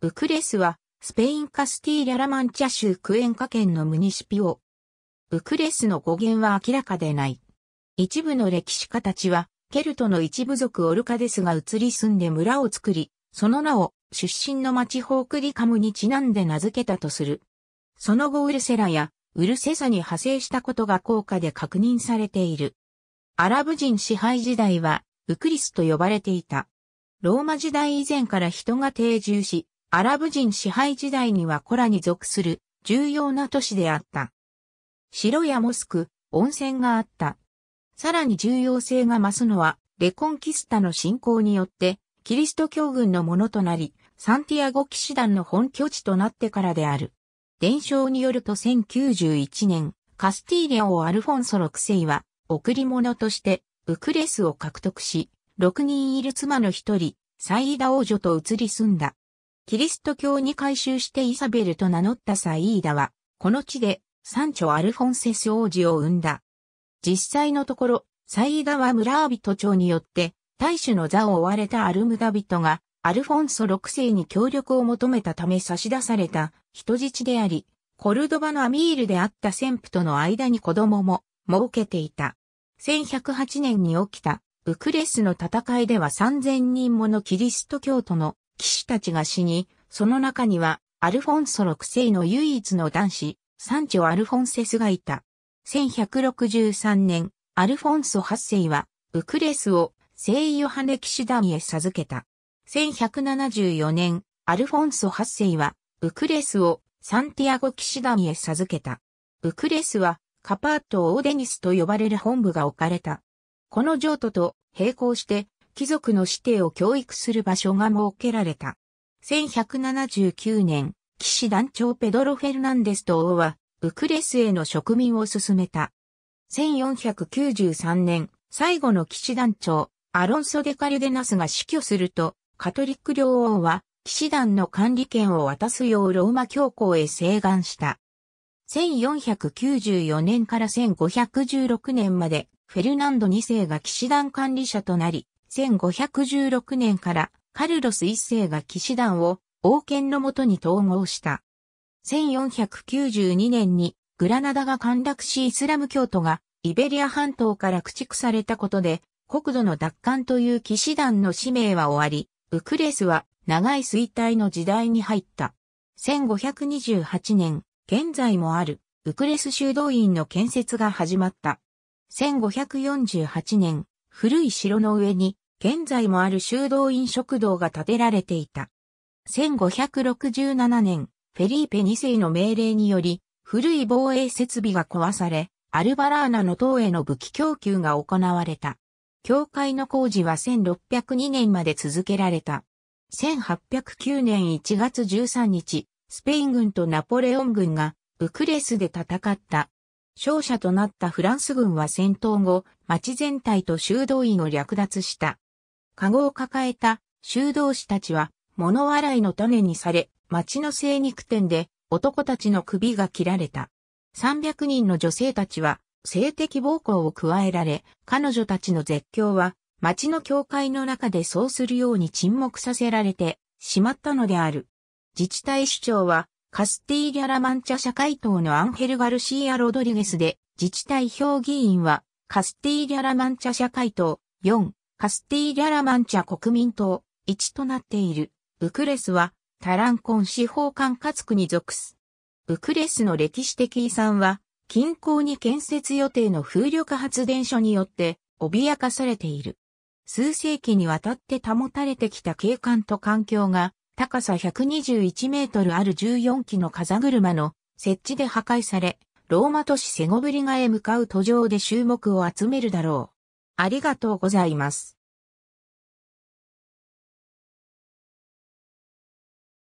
ブクレスは、スペインカスティーリャ・ラマンチャ州クエンカ県のムニシピオ。ブクレスの語源は明らかでない。一部の歴史家たちは、ケルトの一部族オルカデスが移り住んで村を作り、その名を出身の町ホークリカムにちなんで名付けたとする。その後ウルセラやウルセサに派生したことが効果で確認されている。アラブ人支配時代はウクリスと呼ばれていた。ローマ時代以前から人が定住し、アラブ人支配時代にはコラに属する重要な都市であった。城やモスク、温泉があった。さらに重要性が増すのは、レコンキスタの侵攻によって、キリスト教軍のものとなり、サンティアゴ騎士団の本拠地となってからである。伝承によると1091年、カスティーリアをアルフォンソ6世は、贈り物として、ウクレスを獲得し、6人いる妻の一人、サイダ王女と移り住んだ。キリスト教に改宗してイサベルと名乗ったサイーダは、この地で、サンチョ・アルフォンセス王子を生んだ。実際のところ、サイーダは村ト長によって、大主の座を追われたアルムダビトが、アルフォンソ6世に協力を求めたため差し出された人質であり、コルドバのアミールであった先父との間に子供も設けていた。1108年に起きたウクレスの戦いでは3000人ものキリスト教徒の騎士たちが死に、その中には、アルフォンソ6世の唯一の男子、サンチョ・アルフォンセスがいた。1163年、アルフォンソ8世は、ウクレスを聖ヨハネ騎士団へ授けた。1174年、アルフォンソ8世は、ウクレスをサンティアゴ騎士団へ授けた。ウクレスは、カパート・オーデニスと呼ばれる本部が置かれた。この譲渡と並行して、貴族の子弟を教育する場所が設けられた。1179年、騎士団長ペドロ・フェルナンデスと王は、ウクレスへの植民を進めた。1493年、最後の騎士団長、アロンソ・デ・カルデナスが死去すると、カトリック領王は、騎士団の管理権を渡すようローマ教皇へ請願した。1494年から1516年まで、フェルナンド2世が騎士団管理者となり、1516年からカルロス一世が騎士団を王権のもとに統合した。1492年にグラナダが陥落しイスラム教徒がイベリア半島から駆逐されたことで国土の奪還という騎士団の使命は終わり、ウクレスは長い衰退の時代に入った。1528年、現在もあるウクレス修道院の建設が始まった。1548年、古い城の上に現在もある修道院食堂が建てられていた。1567年、フェリーペ2世の命令により、古い防衛設備が壊され、アルバラーナの塔への武器供給が行われた。教会の工事は1602年まで続けられた。1809年1月13日、スペイン軍とナポレオン軍がブクレスで戦った。勝者となったフランス軍は戦闘後、町全体と修道院を略奪した。籠を抱えた修道士たちは物笑いの種にされ、町の精肉店で男たちの首が切られた。300人の女性たちは性的暴行を加えられ、彼女たちの絶叫は町の教会の中でそうするように沈黙させられてしまったのである。自治体首長はカスティーリャ・ラマンチャ社会党のアンヘル・ガルシーア・ロドリゲスで、自治体評議員はカスティーリャ・ラマンチャ社会党4カスティーリャラマンチャ国民党、1となっている。ウクレスは、タランコン司法管轄区に属す。ウクレスの歴史的遺産は、近郊に建設予定の風力発電所によって、脅かされている。数世紀にわたって保たれてきた景観と環境が、高さ121メートルある14基の風車の設置で破壊され、ローマ都市セゴブリガへ向かう途上で注目を集めるだろう。ありがとうございます。